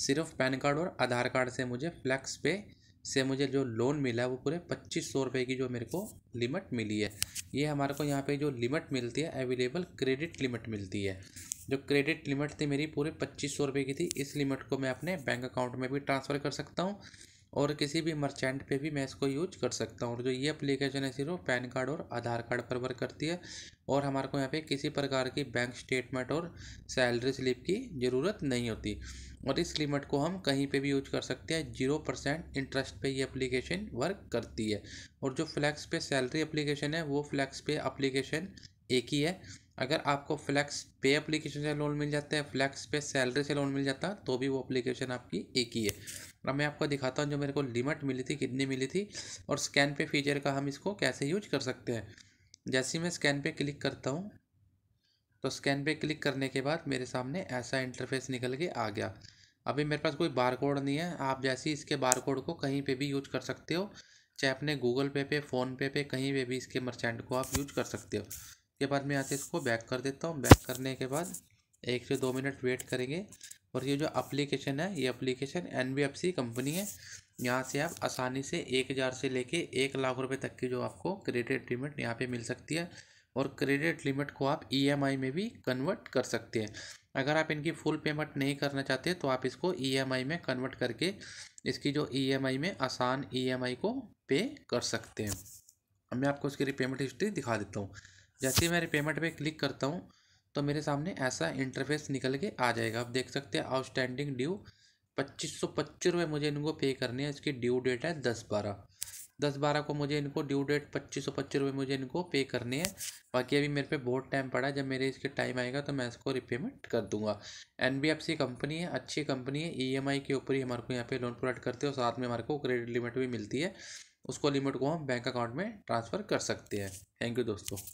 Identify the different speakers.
Speaker 1: सिर्फ pan card और आधार card से मुझे फ्लैक्स पे से मुझे जो लोन मिला है वो पूरे पच्चीस सौ रुपये की जो मेरे को लिमिट मिली है ये हमारे को यहाँ पे जो लिमिट मिलती है अवेलेबल क्रेडिट लिमिट मिलती है जो क्रेडिट लिमिट थी मेरी पूरे पच्चीस सौ रुपये की थी इस लिमिट को मैं अपने बैंक अकाउंट में भी ट्रांसफ़र कर सकता हूँ और किसी भी मर्चेंट पे भी मैं इसको यूज कर सकता हूँ और जो ये अप्लीकेशन है सिर्फ पैन कार्ड और आधार कार्ड पर वर्क करती है और हमारे को यहाँ पे किसी प्रकार की बैंक स्टेटमेंट और सैलरी स्लिप की ज़रूरत नहीं होती और इस लिमिट को हम कहीं पे भी यूज कर सकते हैं जीरो परसेंट इंटरेस्ट पे ये एप्लीकेशन वर्क करती है और जो फ्लैक्स पे सैलरी अप्लीकेशन है वो फ्लैक्स पे अप्लीकेशन एक ही है अगर आपको फ्लैक्स पे अप्लीकेशन से लोन मिल जाता है फ्लैक्स पे सैलरी से लोन मिल जाता है तो भी वो अप्लीकेशन आपकी एक ही है अब मैं आपको दिखाता हूँ जो मेरे को लिमिट मिली थी कितनी मिली थी और स्कैन पे फीचर का हम इसको कैसे यूज कर सकते हैं जैसे मैं स्कैन पे क्लिक करता हूँ तो स्कैन पे क्लिक करने के बाद मेरे सामने ऐसा इंटरफेस निकल के आ गया अभी मेरे पास कोई बार कोड नहीं है आप जैसे ही इसके बार कोड को कहीं पे भी यूज कर सकते हो चाहे अपने गूगल पे पे फ़ोनपे पे कहीं पे भी इसके मर्चेंट को आप यूज कर सकते हो उसके बाद मैं आते इसको बैक कर देता हूँ बैक करने के बाद एक से दो मिनट वेट करेंगे और ये जो अप्लीकेशन है ये अप्लीकेशन एन कंपनी है यहाँ से आप आसानी से एक हज़ार से लेके एक लाख रुपए तक की जो आपको क्रेडिट लिमिट यहाँ पे मिल सकती है और क्रेडिट लिमिट को आप ईएमआई e में भी कन्वर्ट कर सकते हैं अगर आप इनकी फुल पेमेंट नहीं करना चाहते तो आप इसको ईएमआई e में कन्वर्ट करके इसकी जो ईएमआई e में आसान ईएमआई को पे कर सकते हैं मैं आपको इसकी रिपेमेंट हिस्ट्री दिखा देता हूँ जैसे ही मैं पेमेंट पे क्लिक करता हूँ तो मेरे सामने ऐसा इंटरफेस निकल के आ जाएगा आप देख सकते हैं आउटस्टैंडिंग ड्यू पच्चीस सौ पच्चीस रुपये मुझे इनको पे करनी है इसकी ड्यू डेट है दस बारह दस बारह को मुझे इनको ड्यू डेट पच्चीस सौ पच्चीस रुपये मुझे इनको पे करनी है बाकी अभी मेरे पे बहुत टाइम पड़ा है जब मेरे इसके टाइम आएगा तो मैं इसको रिपेमेंट कर दूंगा N B F C company है अच्छी कंपनी है ई एम आई के ऊपर ही हमारे को यहाँ पे लोन प्रोवाइड करते हैं और साथ में हमारे को क्रेडिट लिमिट भी मिलती है उसको लिमिट को हम बैंक अकाउंट में ट्रांसफ़र कर सकते हैं थैंक यू दोस्तों